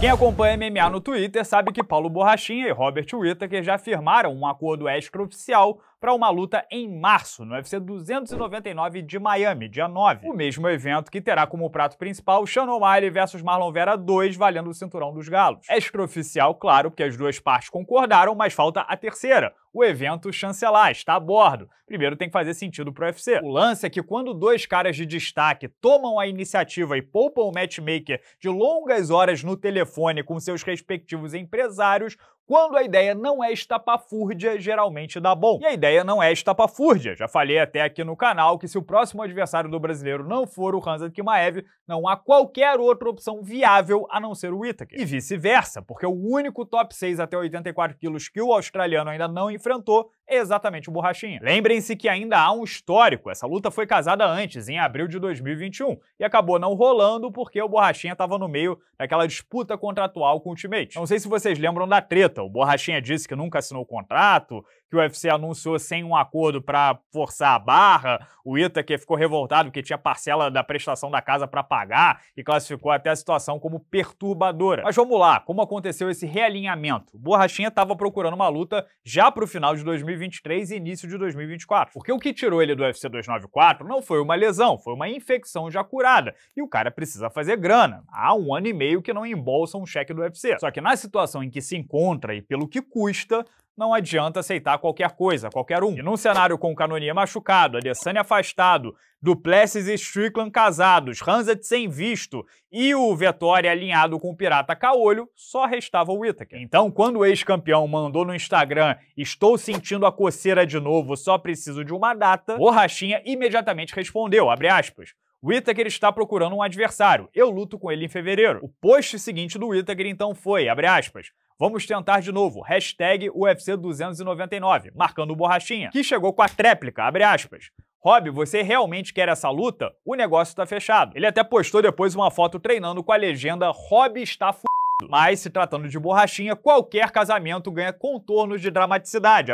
Quem acompanha MMA no Twitter sabe que Paulo Borrachinha e Robert Whittaker já firmaram um acordo extraoficial para uma luta em março, no UFC 299 de Miami, dia 9. O mesmo evento que terá como prato principal Sean O'Malley versus Marlon Vera 2, valendo o cinturão dos galos. Extraoficial, claro, porque as duas partes concordaram, mas falta a terceira, o evento chancelar, está a bordo. Primeiro tem que fazer sentido para o UFC. O lance é que quando dois caras de destaque tomam a iniciativa e poupam o matchmaker de longas horas no telefone com seus respectivos empresários, quando a ideia não é estapafúrdia, geralmente dá bom. E a ideia não é estapafúrdia. Já falei até aqui no canal que se o próximo adversário do brasileiro não for o Hansa Kimaev, não há qualquer outra opção viável a não ser o Itaker. E vice-versa, porque o único top 6 até 84 quilos que o australiano ainda não enfrentou Exatamente, o Borrachinha. Lembrem-se que ainda há um histórico. Essa luta foi casada antes, em abril de 2021, e acabou não rolando porque o Borrachinha estava no meio daquela disputa contratual com o Ultimate. Não sei se vocês lembram da treta. O Borrachinha disse que nunca assinou o contrato, que o UFC anunciou sem um acordo para forçar a barra. O Ita que ficou revoltado porque tinha parcela da prestação da casa para pagar e classificou até a situação como perturbadora. Mas vamos lá, como aconteceu esse realinhamento? O Borrachinha estava procurando uma luta já para o final de 2023 e início de 2024. Porque o que tirou ele do UFC 294 não foi uma lesão, foi uma infecção já curada. E o cara precisa fazer grana. Há um ano e meio que não embolsa um cheque do UFC. Só que na situação em que se encontra e pelo que custa, não adianta aceitar qualquer coisa, qualquer um. E num cenário com o Canonia machucado, Adesanya afastado, Duplessis e Strickland casados, Hanset sem visto e o Vettori alinhado com o pirata Caolho, só restava o Whittaker. Então, quando o ex-campeão mandou no Instagram estou sentindo a coceira de novo, só preciso de uma data, Borrachinha imediatamente respondeu, abre aspas, Whittaker está procurando um adversário. Eu luto com ele em fevereiro. O post seguinte do Whittaker então foi, abre aspas, Vamos tentar de novo. Hashtag UFC299, marcando o Borrachinha, que chegou com a tréplica, abre aspas. Rob, você realmente quer essa luta? O negócio tá fechado. Ele até postou depois uma foto treinando com a legenda Rob está f***. Mas, se tratando de borrachinha, qualquer casamento ganha contornos de dramaticidade,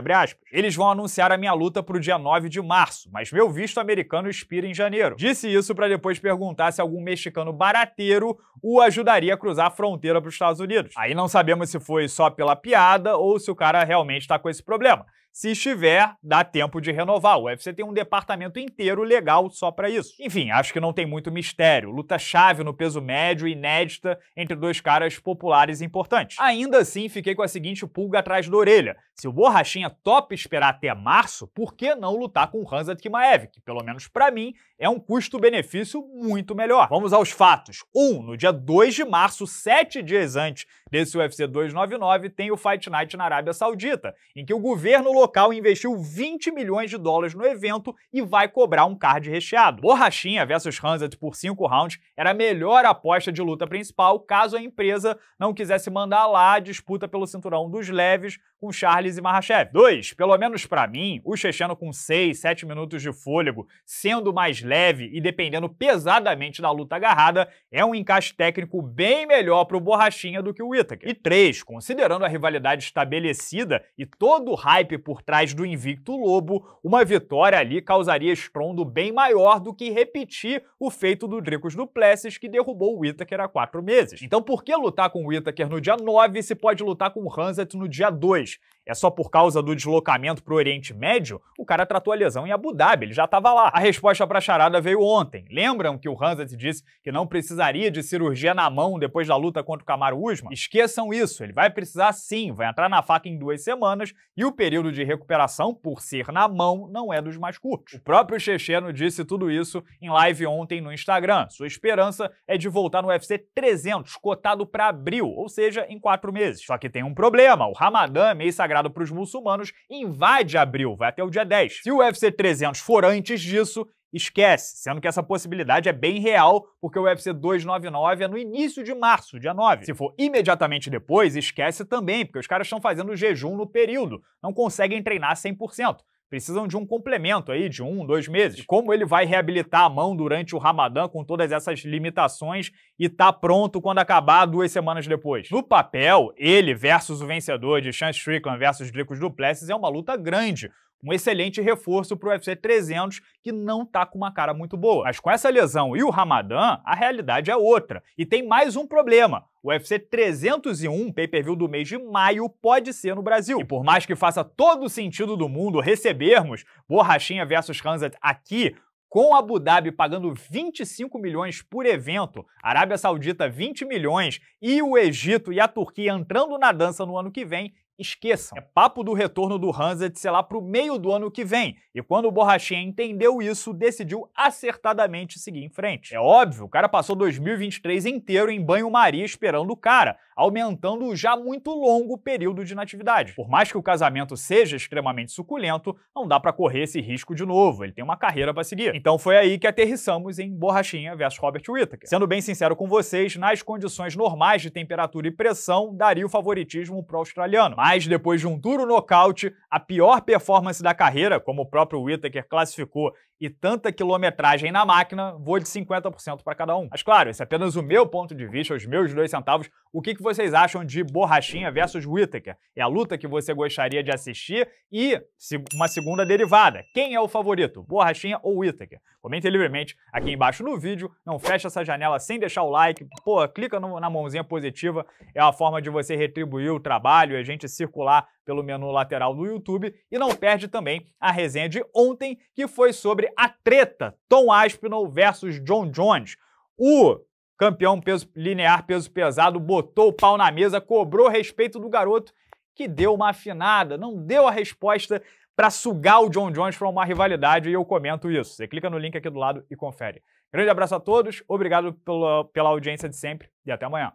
Eles vão anunciar a minha luta pro dia 9 de março, mas meu visto americano expira em janeiro. Disse isso para depois perguntar se algum mexicano barateiro o ajudaria a cruzar a fronteira pros Estados Unidos. Aí não sabemos se foi só pela piada ou se o cara realmente tá com esse problema. Se estiver, dá tempo de renovar. O UFC tem um departamento inteiro legal só para isso. Enfim, acho que não tem muito mistério. Luta chave no peso médio, inédita, entre dois caras populares e importantes. Ainda assim, fiquei com a seguinte pulga atrás da orelha. Se o Borrachinha top esperar até março, por que não lutar com o Hansa Kimaev, que pelo menos para mim é um custo-benefício muito melhor. Vamos aos fatos. 1. Um, no dia 2 de março, sete dias antes desse UFC 299, tem o Fight Night na Arábia Saudita, em que o governo local investiu 20 milhões de dólares no evento e vai cobrar um card recheado. Borrachinha versus Hanset por 5 rounds era a melhor aposta de luta principal caso a empresa não quisesse mandar lá a disputa pelo cinturão dos leves com Charles e Mahashev. 2. Pelo menos para mim, o checheno com 6, 7 minutos de fôlego, sendo mais leve e dependendo pesadamente da luta agarrada, é um encaixe técnico bem melhor para o Borrachinha do que o Whittaker. E 3. Considerando a rivalidade estabelecida e todo o hype por trás do invicto Lobo, uma vitória ali causaria estrondo bem maior do que repetir o feito do Dricos Duplessis que derrubou o Whittaker há 4 meses. Então por que lutar com o Whittaker no dia 9 se pode lutar com o Hanset no dia 2? é só por causa do deslocamento para o Oriente Médio? O cara tratou a lesão em Abu Dhabi, ele já estava lá. A resposta para a charada veio ontem. Lembram que o Hanset disse que não precisaria de cirurgia na mão depois da luta contra o Camaro Usman? Esqueçam isso, ele vai precisar sim, vai entrar na faca em duas semanas e o período de recuperação, por ser na mão, não é dos mais curtos. O próprio Checheno disse tudo isso em live ontem no Instagram. Sua esperança é de voltar no UFC 300, cotado para abril, ou seja, em quatro meses. Só que tem um problema, o Ramadã mês sagrado para os muçulmanos, invade abril, vai até o dia 10. Se o UFC 300 for antes disso, esquece, sendo que essa possibilidade é bem real, porque o UFC 299 é no início de março, dia 9. Se for imediatamente depois, esquece também, porque os caras estão fazendo jejum no período, não conseguem treinar 100% precisam de um complemento aí de um, dois meses. E como ele vai reabilitar a mão durante o Ramadã com todas essas limitações e tá pronto quando acabar duas semanas depois? No papel, ele versus o vencedor de Sean Strickland versus Dricos Duplessis é uma luta grande um excelente reforço para o UFC 300, que não está com uma cara muito boa. Mas com essa lesão e o Ramadã, a realidade é outra. E tem mais um problema. O UFC 301, pay-per-view do mês de maio, pode ser no Brasil. E por mais que faça todo o sentido do mundo recebermos Borrachinha versus Kansas aqui, com Abu Dhabi pagando 25 milhões por evento, Arábia Saudita 20 milhões e o Egito e a Turquia entrando na dança no ano que vem, Esqueçam. É papo do retorno do Hanset, é sei lá, para o meio do ano que vem. E quando o Borrachinha entendeu isso, decidiu acertadamente seguir em frente. É óbvio, o cara passou 2023 inteiro em banho-maria esperando o cara, aumentando o já muito longo período de natividade. Por mais que o casamento seja extremamente suculento, não dá para correr esse risco de novo. Ele tem uma carreira para seguir. Então foi aí que aterrissamos em Borrachinha versus Robert Whittaker. Sendo bem sincero com vocês, nas condições normais de temperatura e pressão, daria o favoritismo para o australiano mas depois de um duro nocaute, a pior performance da carreira, como o próprio Whittaker classificou, e tanta quilometragem na máquina, vou de 50% para cada um. Mas claro, esse é apenas o meu ponto de vista, os meus dois centavos. O que, que vocês acham de Borrachinha versus Whittaker? É a luta que você gostaria de assistir e uma segunda derivada. Quem é o favorito, Borrachinha ou Whittaker? Comente livremente aqui embaixo no vídeo. Não fecha essa janela sem deixar o like. Pô, clica no, na mãozinha positiva. É uma forma de você retribuir o trabalho. A gente circular pelo menu lateral no YouTube e não perde também a resenha de ontem, que foi sobre a treta Tom Aspinall versus John Jones. O campeão peso linear peso pesado botou o pau na mesa, cobrou respeito do garoto que deu uma afinada, não deu a resposta para sugar o John Jones para uma rivalidade e eu comento isso. Você clica no link aqui do lado e confere. Grande abraço a todos, obrigado pela, pela audiência de sempre e até amanhã.